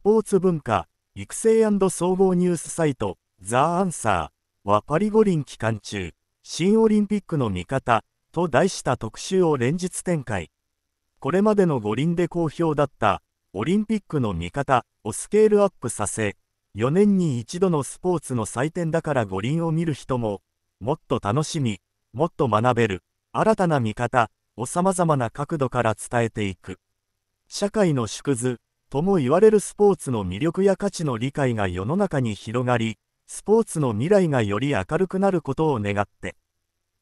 スポーツ文化、育成総合ニュースサイト、ザ・アンサーはパリ五輪期間中、新オリンピックの見方と題した特集を連日展開。これまでの五輪で好評だった、オリンピックの見方をスケールアップさせ、4年に一度のスポーツの祭典だから五輪を見る人も、もっと楽しみ、もっと学べる、新たな見方を様々な角度から伝えていく。社会の縮図とも言われるスポーツの魅力や価値の理解が世の中に広がり、スポーツの未来がより明るくなることを願って、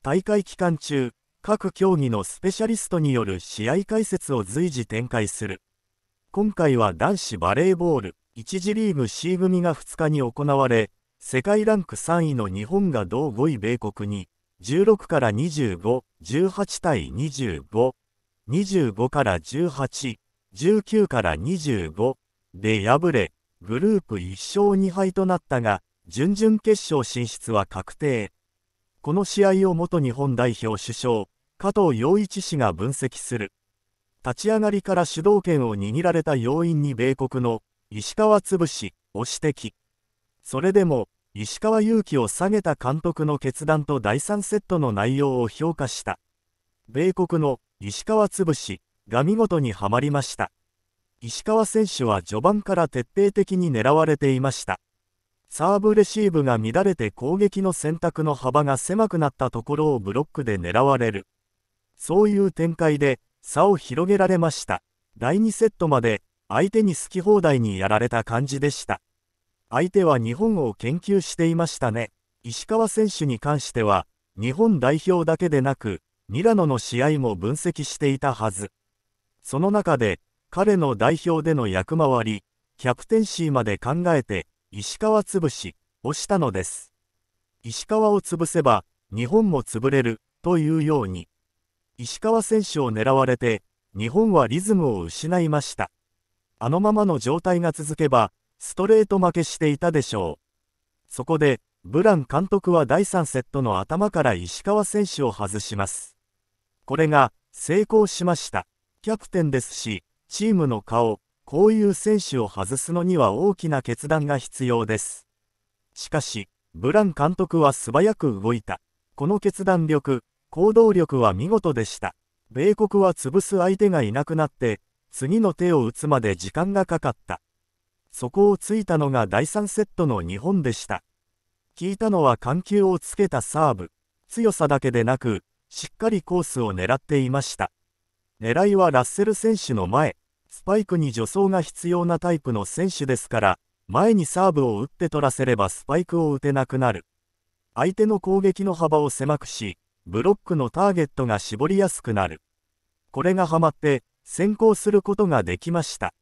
大会期間中、各競技のスペシャリストによる試合解説を随時展開する。今回は男子バレーボール1次リーグ C 組が2日に行われ、世界ランク3位の日本が同5位米国に、16から25、18対25、25から18、19から25で敗れ、グループ1勝2敗となったが、準々決勝進出は確定。この試合を元日本代表主将、加藤陽一氏が分析する。立ち上がりから主導権を握られた要因に米国の石川潰しを指摘。それでも、石川祐希を下げた監督の決断と第3セットの内容を評価した。米国の石川潰しが見事にはまりました。石川選手は序盤から徹底的に狙われていました。サーブレシーブが乱れて攻撃の選択の幅が狭くなったところをブロックで狙われる。そういう展開で差を広げられました。第2セットまで相手に好き放題にやられた感じでした。相手は日本を研究していましたね。石川選手に関しては日本代表だけでなくミラノの試合も分析していたはず。その中で、彼の代表での役回り、キャプテンシーまで考えて、石川潰し、をしたのです。石川を潰せば、日本も潰れる、というように。石川選手を狙われて、日本はリズムを失いました。あのままの状態が続けば、ストレート負けしていたでしょう。そこで、ブラン監督は第3セットの頭から石川選手を外します。これが成功しました。キャプテンですし、チームの顔、こういう選手を外すのには大きな決断が必要です。しかし、ブラン監督は素早く動いた。この決断力、行動力は見事でした。米国は潰す相手がいなくなって、次の手を打つまで時間がかかった。そこをついたのが第3セットの日本でした。聞いたのは緩急をつけたサーブ。強さだけでなく、しっかりコースを狙っていました。狙いはラッセル選手の前、スパイクに助走が必要なタイプの選手ですから、前にサーブを打って取らせればスパイクを打てなくなる。相手の攻撃の幅を狭くし、ブロックのターゲットが絞りやすくなる。これがハマって、先行することができました。